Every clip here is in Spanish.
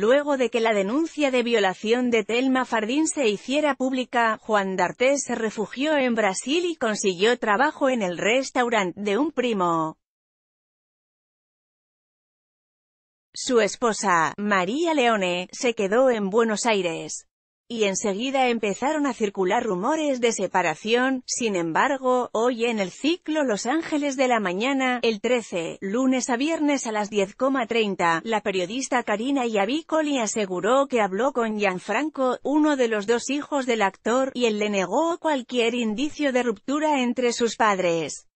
Luego de que la denuncia de violación de Telma Fardín se hiciera pública, Juan D'Artes se refugió en Brasil y consiguió trabajo en el restaurante de un primo. Su esposa, María Leone, se quedó en Buenos Aires y enseguida empezaron a circular rumores de separación, sin embargo, hoy en el ciclo Los Ángeles de la Mañana, el 13, lunes a viernes a las 10,30, la periodista Karina Iavicoli aseguró que habló con Gianfranco, uno de los dos hijos del actor, y él le negó cualquier indicio de ruptura entre sus padres.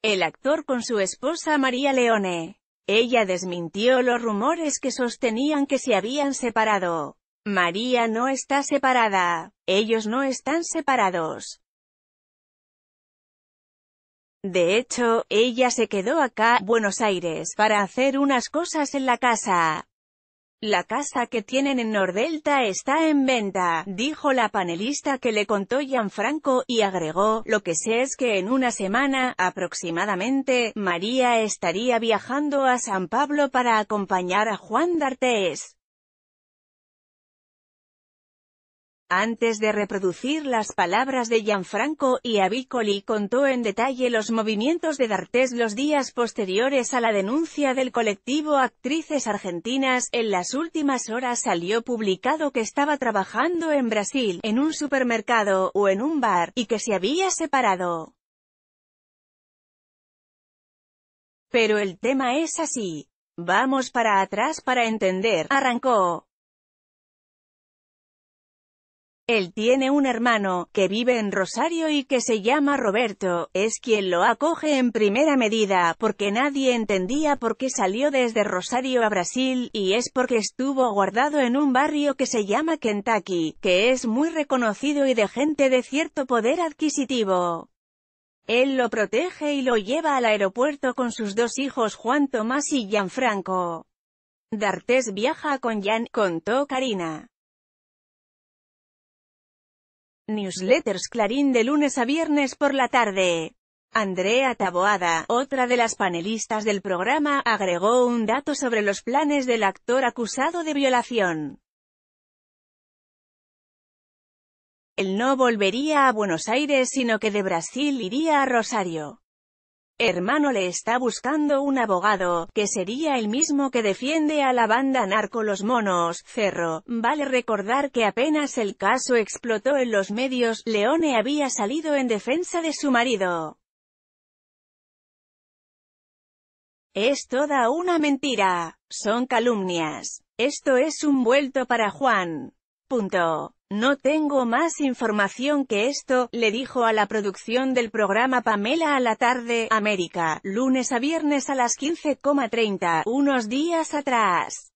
El actor con su esposa María Leone ella desmintió los rumores que sostenían que se habían separado. María no está separada. Ellos no están separados. De hecho, ella se quedó acá, Buenos Aires, para hacer unas cosas en la casa. La casa que tienen en Nordelta está en venta, dijo la panelista que le contó Gianfranco, y agregó, lo que sé es que en una semana, aproximadamente, María estaría viajando a San Pablo para acompañar a Juan d'Artes. Antes de reproducir las palabras de Gianfranco y Avicoli contó en detalle los movimientos de D'Artés los días posteriores a la denuncia del colectivo Actrices Argentinas, en las últimas horas salió publicado que estaba trabajando en Brasil, en un supermercado, o en un bar, y que se había separado. Pero el tema es así. Vamos para atrás para entender, arrancó. Él tiene un hermano, que vive en Rosario y que se llama Roberto, es quien lo acoge en primera medida, porque nadie entendía por qué salió desde Rosario a Brasil, y es porque estuvo guardado en un barrio que se llama Kentucky, que es muy reconocido y de gente de cierto poder adquisitivo. Él lo protege y lo lleva al aeropuerto con sus dos hijos Juan Tomás y Gianfranco. D'Artes viaja con Jan, contó Karina. Newsletters Clarín de lunes a viernes por la tarde. Andrea Taboada, otra de las panelistas del programa, agregó un dato sobre los planes del actor acusado de violación. Él no volvería a Buenos Aires sino que de Brasil iría a Rosario hermano le está buscando un abogado, que sería el mismo que defiende a la banda narco Los Monos, Cerro. Vale recordar que apenas el caso explotó en los medios, Leone había salido en defensa de su marido. Es toda una mentira. Son calumnias. Esto es un vuelto para Juan. Punto. No tengo más información que esto, le dijo a la producción del programa Pamela a la tarde, América, lunes a viernes a las 15,30, unos días atrás.